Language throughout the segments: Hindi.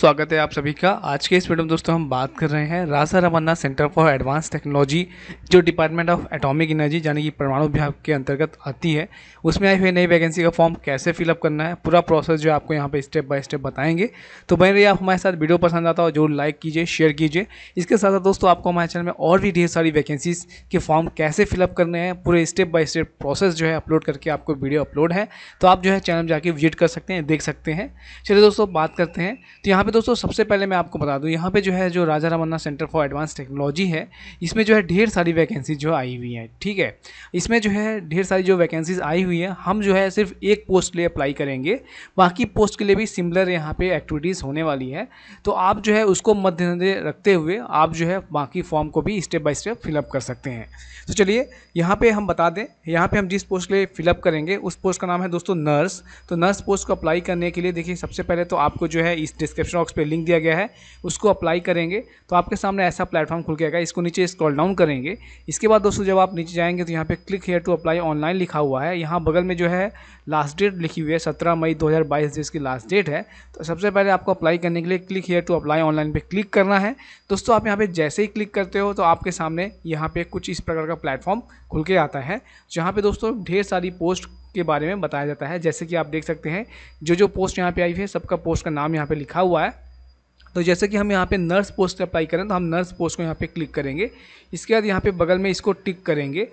स्वागत है आप सभी का आज के इस वीडियो में दोस्तों हम बात कर रहे हैं Raja Ramanna centre for advance technology जो डिपार्टमेंट ऑफ एटॉमिक एनर्जी यानी कि परमाणु विभाग के अंतर्गत आती है उसमें आई हुई नई वैकेंसी का फॉर्म कैसे फिलअप करना है पूरा प्रोसेस जो आपको यहाँ पर स्टेप बाय स्टेप बताएंगे तो बने रही आप हमारे साथ वीडियो पसंद आता हो जरूर लाइक कीजिए शेयर कीजिए इसके साथ साथ दोस्तों आपको हमारे चैनल में और भी ढेर सारी वैकेंसीज के फॉर्म कैसे फिलअप करने हैं पूरे स्टेप बाय स्टेप प्रोसेस जो है अपलोड करके आपको वीडियो अपलोड है तो आप जो है चैनल जाके विजिट कर सकते हैं देख सकते हैं चलिए दोस्तों बात करते हैं तो यहाँ पे दोस्तों सबसे पहले मैं आपको बता दूं यहाँ पे जो है जो Raja Ramanna centre for advance technology है इसमें जो है ढेर सारी वैकेंसी जो आई हुई है ठीक है इसमें जो है ढेर सारी जो वैकेंसीज आई हुई है हम जो है सिर्फ एक पोस्ट के लिए अप्लाई करेंगे बाकी पोस्ट के लिए भी सिमिलर यहाँ पर एक्टिविटीज़ होने वाली है तो आप जो है उसको मद्देनजर रखते हुए आप जो है बाकी फॉर्म को भी स्टेप बाई स्टेप फिलअप कर सकते हैं तो चलिए यहाँ पर हम बता दें यहाँ पर हम जिस पोस्ट के लिए फिलअप करेंगे उस पोस्ट का नाम है दोस्तों नर्स तो नर्स पोस्ट को अप्लाई करने के लिए देखिए सबसे पहले तो आपको जो है इस डिस्क्रिप्शन बॉक्स पे लिंक दिया गया है उसको अप्लाई करेंगे तो आपके सामने ऐसा प्लेटफॉर्म खुल के इसको नीचे स्क्रॉल डाउन करेंगे इसके बाद दोस्तों जब आप नीचे जाएंगे तो यहाँ पे click here to apply online लिखा हुआ है यहाँ बगल में जो है लास्ट डेट लिखी हुई है सत्रह मई दो हज़ार इसकी लास्ट डेट है तो सबसे पहले आपको अप्लाई करने के लिए click here to apply online पर क्लिक करना है दोस्तों आप यहाँ पर जैसे ही क्लिक करते हो तो आपके सामने यहाँ पर कुछ इस प्रकार का प्लेटफॉर्म खुल के आता है जहाँ पर दोस्तों ढेर सारी पोस्ट के बारे में बताया जाता है जैसे कि आप देख सकते हैं जो जो पोस्ट यहाँ पे आई है सबका पोस्ट का नाम यहाँ पे लिखा हुआ है तो जैसे कि हम यहाँ पे नर्स पोस्ट अप्लाई करें तो हम नर्स पोस्ट को यहाँ पे क्लिक करेंगे इसके बाद यहाँ पे बगल में इसको टिक करेंगे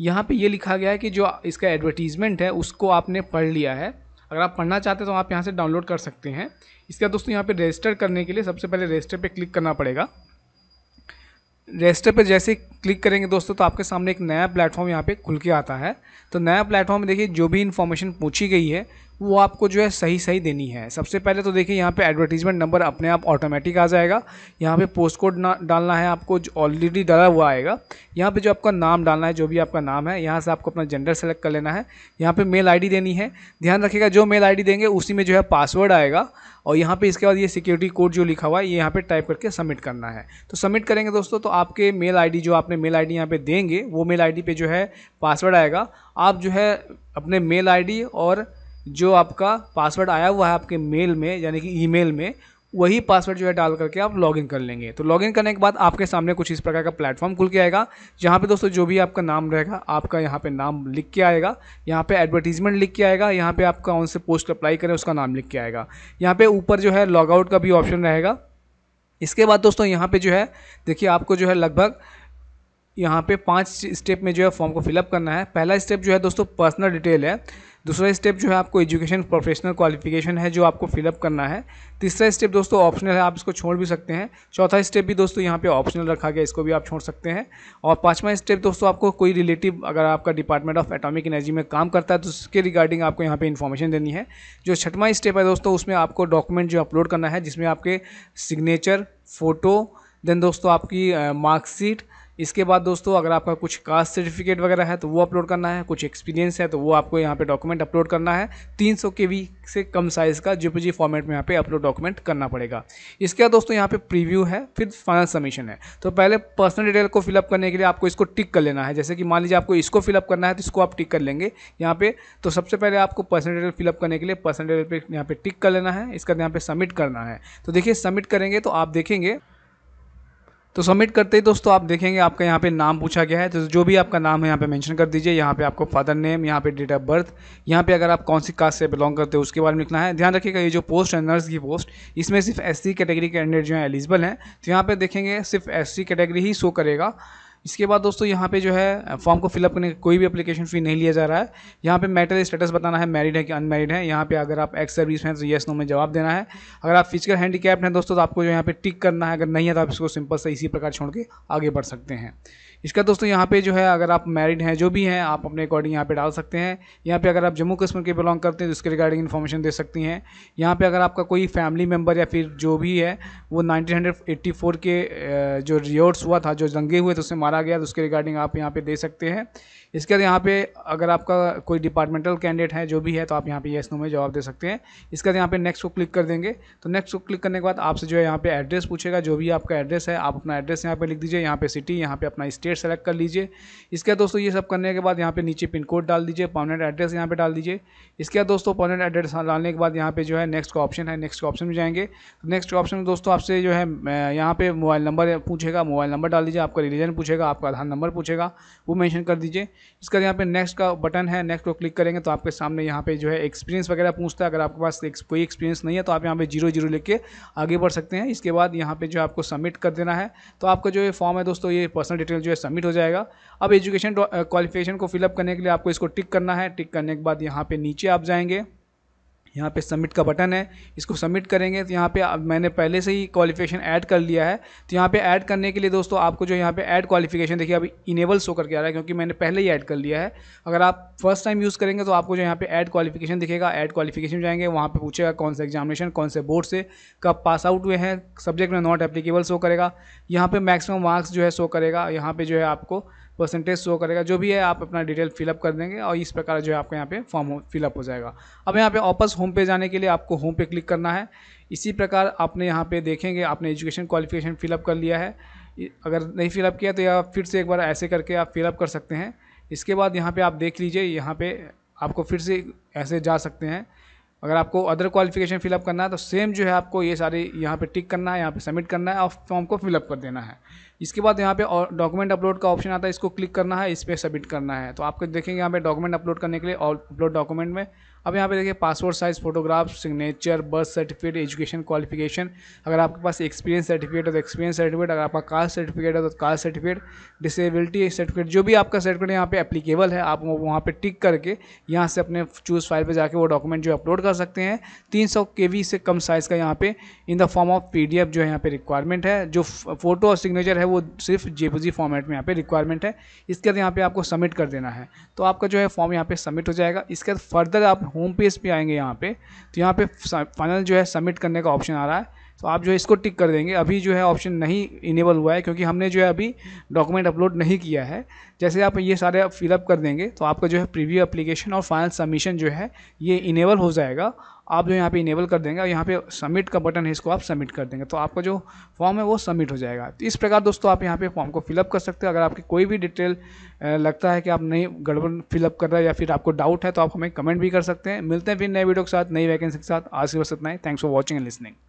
यहाँ पे ये यह लिखा गया है कि जो इसका एडवर्टीज़मेंट है उसको आपने पढ़ लिया है अगर आप पढ़ना चाहते हैं तो आप यहाँ से डाउनलोड कर सकते हैं इसके बाद दोस्तों यहाँ पर रजिस्टर करने के लिए सबसे पहले रजिस्टर पर क्लिक करना पड़ेगा रजिस्टर पर जैसे क्लिक करेंगे दोस्तों तो आपके सामने एक नया प्लेटफॉर्म यहाँ पे खुल के आता है तो नया प्लेटफॉर्म देखिए जो भी इन्फॉर्मेशन पूछी गई है वो आपको जो है सही सही देनी है सबसे पहले तो देखिए यहाँ पे एडवर्टीजमेंट नंबर अपने आप ऑटोमेटिक आ जाएगा यहाँ पे पोस्ट कोड ना डालना है आपको जो ऑलरेडी डाला हुआ आएगा यहाँ पे जो आपका नाम डालना है जो भी आपका नाम है यहाँ से आपको अपना जेंडर सेलेक्ट कर लेना है यहाँ पर मेल आई देनी है ध्यान रखिएगा जो मेल आई देंगे उसी में जो है पासवर्ड आएगा और यहाँ पर इसके बाद ये सिक्योरिटी कोड जो लिखा हुआ है ये यहाँ पर टाइप करके सबमिट करना है तो सबमिट करेंगे दोस्तों तो आपके मेल आई जो आपने मेल आई डी यहाँ पर देंगे वो मेल आई पे जो है पासवर्ड आएगा आप जो है अपने मेल आई और जो आपका पासवर्ड आया हुआ है आपके मेल में यानी कि ईमेल में वही पासवर्ड जो है डाल करके आप लॉगिन कर लेंगे तो लॉगिन करने के बाद आपके सामने कुछ इस प्रकार का प्लेटफॉर्म खुल के आएगा जहाँ पे दोस्तों जो भी आपका नाम रहेगा आपका यहाँ पे नाम लिख के आएगा यहाँ पे एडवर्टीजमेंट लिख के आएगा यहाँ पे आप कौन से पोस्ट अप्लाई करें उसका नाम लिख के आएगा यहाँ पर ऊपर जो है लॉगआउट का भी ऑप्शन रहेगा इसके बाद दोस्तों यहाँ पर जो है देखिए आपको जो है लगभग यहाँ पे पांच स्टेप में जो है फॉर्म को फिलअप करना है पहला स्टेप जो है दोस्तों पर्सनल डिटेल है दूसरा स्टेप जो है आपको एजुकेशन प्रोफेशनल क्वालिफिकेशन है जो आपको फिलअप करना है तीसरा स्टेप दोस्तों ऑप्शनल है आप इसको छोड़ भी सकते हैं चौथा स्टेप भी दोस्तों यहाँ पे ऑप्शनल रखा गया इसको भी आप छोड़ सकते हैं और पांचवा स्टेप दोस्तों आपको कोई रिलेटिव अगर आपका डिपार्टमेंट ऑफ एटॉमिक एनर्जी में काम करता है तो उसके रिगार्डिंग आपको यहाँ पर इन्फॉर्मेशन देनी है जो छठवा स्टेप है दोस्तों उसमें आपको डॉक्यूमेंट जो अपलोड करना है जिसमें आपके सिग्नेचर फ़ोटो देन दोस्तों आपकी मार्कशीट uh, इसके बाद दोस्तों अगर आपका कुछ कास्ट सर्टिफिकेट वगैरह है तो वो अपलोड करना है कुछ एक्सपीरियंस है तो वो आपको यहाँ पे डॉक्यूमेंट अपलोड करना है 300 वी से कम साइज़ का जीपीजी फॉर्मेट में यहाँ पे अपलोड डॉक्यूमेंट करना पड़ेगा इसके बाद दोस्तों यहाँ पे प्रीव्यू है फिर फाइनल सबमिशन है तो पहले पर्सनल डिटेल को फिलअप करने के लिए आपको इसको टिक कर लेना है जैसे कि मान लीजिए आपको इसको फिलअप करना है तो इसको आप टिक कर लेंगे यहाँ पर तो सबसे पहले आपको पर्सनल डिटेल फिलअप करने के लिए पर्सनल डिटेल पर यहाँ पे टिक कर लेना है इसका यहाँ पे सबमिट करना है तो देखिए सबमिट करेंगे तो आप देखेंगे तो सबमिट करते ही दोस्तों आप देखेंगे आपका यहाँ पे नाम पूछा गया है तो जो भी आपका नाम है यहाँ पे मेंशन कर दीजिए यहाँ पे आपको फादर नेम यहाँ पे डेट ऑफ बर्थ यहाँ पे अगर आप कौन सी कास्ट से बिलोंग करते हो उसके बारे में लिखना है ध्यान रखिएगा ये जो पोस्ट है नर्स की पोस्ट इसमें सिर्फ एस कैटेगरी कैंडिडेट जो है एलिजिबल हैं तो यहाँ पर देखेंगे सिर्फ एस कैटेगरी ही शो करेगा इसके बाद दोस्तों यहाँ पे जो है फॉर्म को फिलअप करने का कोई भी एप्लीकेशन फ़ी नहीं लिया जा रहा है यहाँ पे मैटर स्टेटस बताना है मैरिड है कि अनमैरिड है यहाँ पे अगर आप एक्स सर्विस हैं तो येस नो में जवाब देना है अगर आप फिजिकल हैंडीकैप्ट हैं दोस्तों तो आपको जो यहाँ पे टिक करना है अगर नहीं है तो आप इसको सिंपल से इसी प्रकार छोड़ के आगे बढ़ सकते हैं इसका दोस्तों यहाँ पे जो है अगर आप मैरिड हैं जो भी हैं आप अपने अकॉर्डिंग यहाँ पे डाल सकते हैं यहाँ पे अगर आप जम्मू कश्मीर के बिलोंग करते हैं तो इसके रिगार्डिंग इन्फॉर्मेशन दे सकती हैं यहाँ पे अगर आपका कोई फैमिली मेम्बर या फिर जो भी है वो नाइनटीन के जो रियोर्ट्स हुआ था जो दंगे हुए थे उससे मारा गया तो उसके रिगार्डिंग आप यहाँ पर दे सकते हैं इसके बाद यहाँ पे अगर आपका कोई डिपार्टमेंटल कैंडिडेट है जो भी है तो आप यहाँ पे येस नो में जवाब दे सकते हैं इसके बाद यहाँ पे नेक्स्ट को क्लिक कर देंगे तो नेक्स्ट को क्लिक करने के बाद आपसे जो है यहाँ पे एड्रेस पूछेगा जो भी आपका एड्रेस है आप अपना एड्रेस यहाँ पे लिख दीजिए यहाँ पे सिटी यहाँ पे अपना स्टेट सेलेक्ट कर लीजिए इसके बाद दोस्तों ये सब करने के बाद यहाँ पे नीचे पिन कोड डाल दीजिए पर्मानेंट एड्रेस यहाँ पर डाल दीजिए इसके बाद दोस्तों परमानेंट एड्रेस डालने के बाद यहाँ पे जो है नेक्स्ट का ऑप्शन है नेक्स्ट ऑप्शन में जाएंगे तो नेक्स्ट ऑप्शन में दोस्तों आपसे जो है यहाँ पे मोबाइल नंबर पूछेगा मोबाइल नंबर डाल दीजिए आपका रिलीजन पूछेगा आपका आधार नंबर पूछेगा वो मैंशन कर दीजिए इसका यहाँ पे नेक्स्ट का बटन है नेक्स्ट को क्लिक करेंगे तो आपके सामने यहाँ पे जो है एक्सपीरियंस वगैरह पूछता है अगर आपके पास कोई एक्सपीरियंस नहीं है तो आप यहाँ पे जीरो जीरो लिख के आगे बढ़ सकते हैं इसके बाद यहाँ पे जो है आपको सबमिट कर देना है तो आपका जो ये फॉर्म है दोस्तों ये पर्सनल डिटेल जो है सबमिट हो जाएगा अब एजुकेशन क्वालिफिकेशन को फिलअप करने के लिए आपको इसको टिक करना है टिक करने के बाद यहाँ पर नीचे आप जाएंगे यहाँ पे सबमिट का बटन है इसको सबमिट करेंगे तो यहाँ पे मैंने पहले से ही क्वालिफिकेशन ऐड कर लिया है तो यहाँ पे ऐड करने के लिए दोस्तों आपको जो यहाँ पे ऐड क्वालिफिकेशन देखिए अभी इनेबल शो करके आ रहा है क्योंकि मैंने पहले ही ऐड कर लिया है अगर आप फर्स्ट टाइम यूज़ करेंगे तो आपको जो यहाँ पे ऐड क्वालिफिकेशन दिखेगा ऐड क्वालिफिकेशन जाएंगे वहाँ पर पूछेगा कौन सा एग्जामिनेशन कौन से बोर्ड से कब पास आउट हुए हैं सब्जेक्ट में नॉट एप्लीकेबल शो करेगा यहाँ पर मैक्सिमम मार्क्स जो है शो करेगा यहाँ पर जो है आपको परसेंटेज शो करेगा जो भी है आप अपना डिटेल फिलअप कर देंगे और इस प्रकार जो है आपका यहाँ पे फॉर्म फिलअप हो जाएगा अब यहाँ पे वापस होम पे जाने के लिए आपको होम पे क्लिक करना है इसी प्रकार आपने यहाँ पे देखेंगे आपने एजुकेशन क्वालिफिकेशन फिलअप कर लिया है अगर नहीं फिलअप किया तो या फिर से एक बार ऐसे करके आप फिलअप कर सकते हैं इसके बाद यहाँ पर आप देख लीजिए यहाँ पर आपको फिर से ऐसे जा सकते हैं अगर आपको अदर क्वालिफिकेशन फिलअप करना है तो सेम जो है आपको ये सारे यहाँ पे टिक करना है यहाँ पे सबमिट करना है और फॉर्म को फिलअप कर देना है इसके बाद यहाँ पे डॉक्यूमेंट अपलोड का ऑप्शन आता है इसको क्लिक करना है इस पर सबमिट करना है तो आपको देखेंगे यहाँ पे डॉक्यूमेंट अपलोड करने के लिए अपलोड डॉक्यूमेंट में अब यहाँ पे देखिए passport size photograph signature birth certificate education qualification अगर आपके पास एक्सपीरियंस सर्टिफिकेट है तो एक्सपीरियंस सर्टिफिकेट अगर आपका कास्ट सर्टिफिकेट है तो कास्ट सर्टिफिकेट डिसेबिलिटी सर्टिफिकेट जो भी आपका सर्टिफिकेट यहाँ पे एप्लीकेबल है आप वहाँ पर टिक करके यहाँ से अपने चूज़ फाइल पर जाकर वो डॉक्यूमेंट जो अपलोड कर सकते हैं तीन सौ से कम साइज़ का यहाँ पे in the form of P जो है यहाँ पर रिक्वायरमेंट है जो फोटो और सिग्नेचर है वो सिर्फ जे फॉर्मेट में यहाँ पर रिक्वायरमेंट है इसके बाद यहाँ पर आपको सबमिट कर देना है तो आपका जो है फॉर्म यहाँ पर सबमिट हो जाएगा इसके बाद फर्दर आप होम पेज पे आएंगे यहाँ पे तो यहाँ पे फाइनल जो है सबमिट करने का ऑप्शन आ रहा है तो आप जो है इसको टिक कर देंगे अभी जो है ऑप्शन नहीं इनेबल हुआ है क्योंकि हमने जो है अभी डॉक्यूमेंट अपलोड नहीं किया है जैसे आप ये सारे फिलअप कर देंगे तो आपका जो है प्रीव्यू एप्लीकेशन और फाइनल सबमिशन जो है ये इनेबल हो जाएगा आप जो यहाँ पे इनेबल कर देंगे और यहाँ पे सबमिट का बटन है इसको आप सबमिट कर देंगे तो आपका जो फॉर्म है वो सबमिट हो जाएगा तो इस प्रकार दोस्तों आप यहाँ पे फॉर्म को फिलअप कर सकते हो अगर आपकी कोई भी डिटेल लगता है कि आप नहीं गड़बड़ फिलअप कर रहे हैं या फिर आपको डाउट है तो आप हमें कमेंट भी कर सकते हैं मिलते हैं फिर नए वीडियो के साथ नई वैकेंसी के साथ आज के बस इतना ही thanks for watching and listening